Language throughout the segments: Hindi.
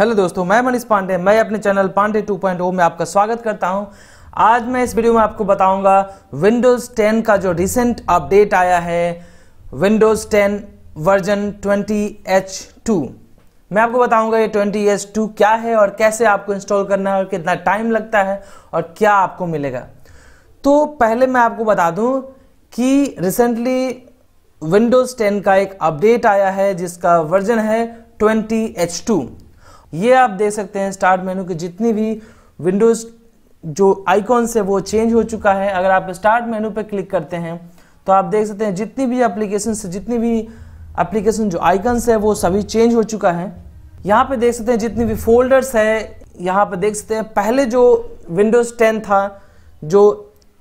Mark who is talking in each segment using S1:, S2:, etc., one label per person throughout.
S1: हेलो दोस्तों मैं मनीष पांडे मैं अपने चैनल पांडे 2.0 में आपका स्वागत करता हूं आज मैं इस वीडियो में आपको बताऊंगा विंडोज़ 10 का जो रिसेंट अपडेट आया है विंडोज़ 10 वर्जन 20H2 मैं आपको बताऊंगा ये 20H2 क्या है और कैसे आपको इंस्टॉल करना है और कितना टाइम लगता है और क्या आपको मिलेगा तो पहले मैं आपको बता दूँ कि रिसेंटली विंडोज़ टेन का एक अपडेट आया है जिसका वर्जन है 20H2 ये आप देख सकते हैं स्टार्ट मेनू के जितनी भी विंडोज जो आइकॉन्स है वो चेंज हो चुका है अगर आप स्टार्ट मेनू पर क्लिक करते हैं तो आप देख सकते हैं जितनी भी एप्लीकेशन जितनी भी एप्लीकेशन जो आइकन्स है वो सभी चेंज हो चुका है यहाँ पे देख सकते हैं जितनी भी फोल्डर्स है यहाँ पे देख सकते हैं पहले जो विंडोज़ 10 था जो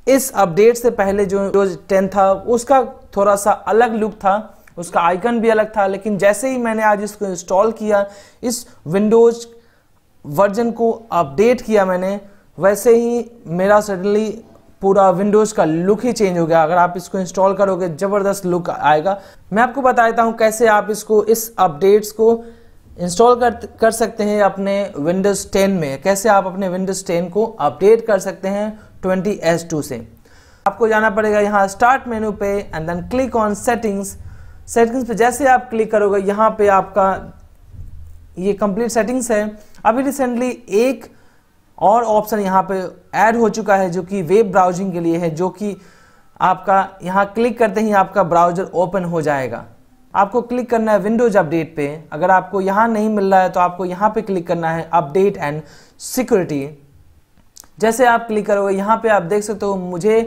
S1: इस अपडेट से पहले जो विंडोज़ 10 था उसका थोड़ा सा अलग लुक था उसका आइकन भी अलग था लेकिन जैसे ही मैंने आज इसको इंस्टॉल किया इस विंडोज वर्जन को अपडेट किया मैंने वैसे ही मेरा सडनली पूरा विंडोज़ का लुक ही चेंज हो गया अगर आप इसको इंस्टॉल करोगे ज़बरदस्त लुक आएगा मैं आपको बता देता हूँ कैसे आप इसको इस अपडेट्स को इंस्टॉल कर कर सकते हैं अपने विंडोज़ 10 में कैसे आप अपने विंडोज़ 10 को अपडेट कर सकते हैं 20s2 से आपको जाना पड़ेगा यहाँ स्टार्ट मेनू पे and then click on settings settings पे जैसे आप क्लिक करोगे यहाँ पे आपका ये कंप्लीट सेटिंग्स है अभी रिसेंटली एक और ऑप्शन यहाँ पे ऐड हो चुका है जो कि वेब ब्राउजिंग के लिए है जो कि आपका यहाँ क्लिक करते ही आपका ब्राउजर ओपन हो जाएगा आपको क्लिक करना है विंडोज अपडेट पे अगर आपको यहाँ नहीं मिल रहा है तो आपको यहाँ पे क्लिक करना है अपडेट एंड सिक्योरिटी जैसे आप क्लिक करोगे यहाँ पे आप देख सकते हो मुझे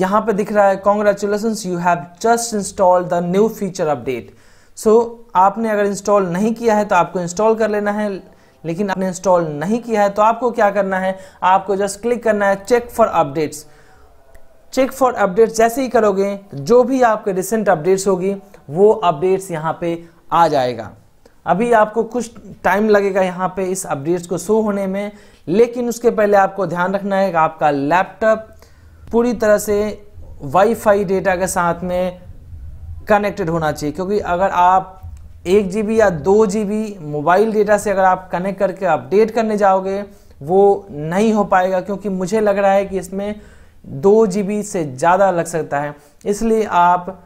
S1: यहाँ पे दिख रहा है congratulation you have just install the new feature update so आपने अगर इंस्टॉल नहीं किया है तो आपको इंस्टॉल कर लेना है लेकिन आपने इंस्टॉल नहीं किया है तो आपको क्या करना है आपको जस्ट क्लिक करना है check for updates check for updates जैसे ही करोगे जो भी आपके रिसेंट अपडेट्स होगी वो अपडेट्स यहाँ पे आ जाएगा अभी आपको कुछ टाइम लगेगा यहाँ पे इस अपडेट्स को शो होने में लेकिन उसके पहले आपको ध्यान रखना है कि आपका लैपटॉप पूरी तरह से वाईफाई डेटा के साथ में कनेक्टेड होना चाहिए क्योंकि अगर आप एक जी या दो जी मोबाइल डेटा से अगर आप कनेक्ट करके अपडेट करने जाओगे वो नहीं हो पाएगा क्योंकि मुझे लग रहा है कि इसमें दो जी से ज़्यादा लग सकता है इसलिए आप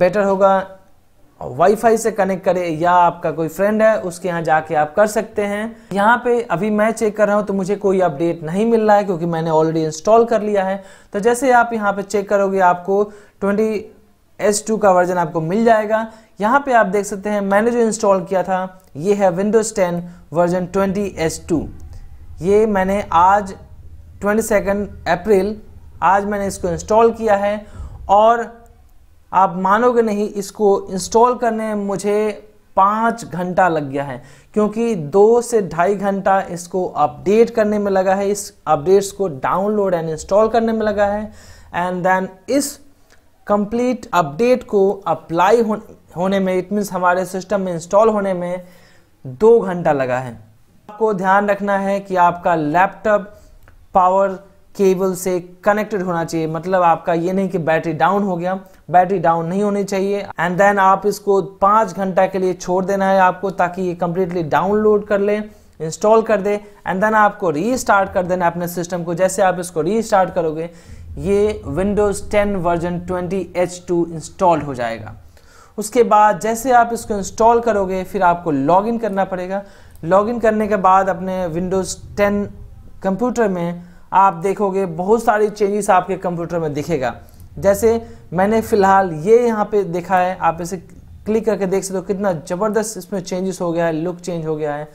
S1: बेटर होगा वाईफाई से कनेक्ट करें या आपका कोई फ्रेंड है उसके यहाँ जाके आप कर सकते हैं यहाँ पे अभी मैं चेक कर रहा हूँ तो मुझे कोई अपडेट नहीं मिल रहा है क्योंकि मैंने ऑलरेडी इंस्टॉल कर लिया है तो जैसे आप यहाँ पे चेक करोगे आपको ट्वेंटी एस टू का वर्जन आपको मिल जाएगा यहाँ पे आप देख सकते हैं मैंने जो इंस्टॉल किया था ये है Windows ten version twenty S two ये मैंने आज ट्वेंटी सेकेंड अप्रैल आज मैंने इसको इंस्टॉल किया है और आप मानोगे नहीं इसको इंस्टॉल करने में मुझे पाँच घंटा लग गया है क्योंकि दो से ढाई घंटा इसको अपडेट करने में लगा है इस अपडेट्स को डाउनलोड एंड इंस्टॉल करने में लगा है एंड देन इस कंप्लीट अपडेट को अप्लाई होने में इट मीन्स हमारे सिस्टम में इंस्टॉल होने में दो घंटा लगा है आपको ध्यान रखना है कि आपका लैपटॉप पावर केबल से कनेक्टेड होना चाहिए मतलब आपका ये नहीं कि बैटरी डाउन हो गया बैटरी डाउन नहीं होनी चाहिए एंड देन आप इसको पाँच घंटा के लिए छोड़ देना है आपको ताकि ये कम्प्लीटली डाउनलोड कर लें इंस्टॉल कर दे एंड देन आपको रीस्टार्ट कर देना अपने सिस्टम को जैसे आप इसको रीस्टार्ट करोगे ये Windows 10 version 20 H two install हो जाएगा उसके बाद जैसे आप इसको इंस्टॉल करोगे फिर आपको लॉगिन करना पड़ेगा लॉगिन करने के बाद अपने विंडोज़ 10 कंप्यूटर में आप देखोगे बहुत सारी चेंजेस आपके कंप्यूटर में दिखेगा जैसे मैंने फ़िलहाल ये यहाँ पे देखा है आप इसे क्लिक करके देख सकते हो कितना ज़बरदस्त इसमें चेंजेस हो गया है लुक चेंज हो गया है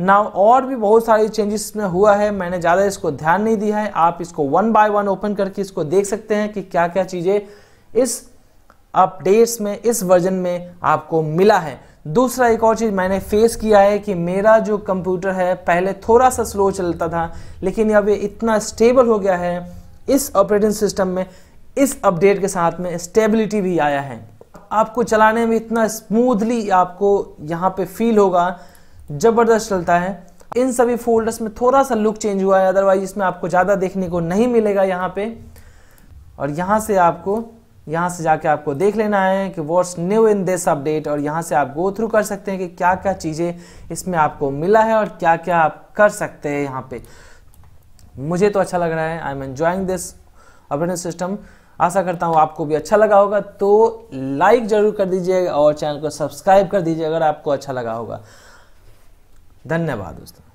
S1: ना और भी बहुत सारे चेंजेस इसमें हुआ है मैंने ज़्यादा इसको ध्यान नहीं दिया है आप इसको वन बाय वन ओपन करके इसको देख सकते हैं कि क्या क्या चीज़ें इस अपडेट्स में इस वर्जन में आपको मिला है दूसरा एक और चीज़ मैंने फेस किया है कि मेरा जो कंप्यूटर है पहले थोड़ा सा स्लो चलता था लेकिन अब ये इतना स्टेबल हो गया है इस ऑपरेटिंग सिस्टम में इस अपडेट के साथ में स्टेबिलिटी भी आया है आपको चलाने में इतना स्मूथली आपको यहाँ पे फील होगा ज़बरदस्त चलता है इन सभी फोल्डर्स में थोड़ा सा लुक चेंज हुआ है अदरवाइज इसमें आपको ज़्यादा देखने को नहीं मिलेगा यहाँ पे और यहाँ से आपको यहाँ से जाके आपको देख लेना है कि what's new in this update और यहाँ से आप गो थ्रू कर सकते हैं कि क्या क्या चीज़ें इसमें आपको मिला है और क्या क्या आप कर सकते हैं यहाँ पे मुझे तो अच्छा लग रहा है I am enjoying this operating system आशा करता हूँ आपको भी अच्छा लगा होगा तो लाइक ज़रूर कर दीजिएगा और चैनल को सब्सक्राइब कर दीजिए अगर आपको अच्छा लगा होगा धन्यवाद दोस्तों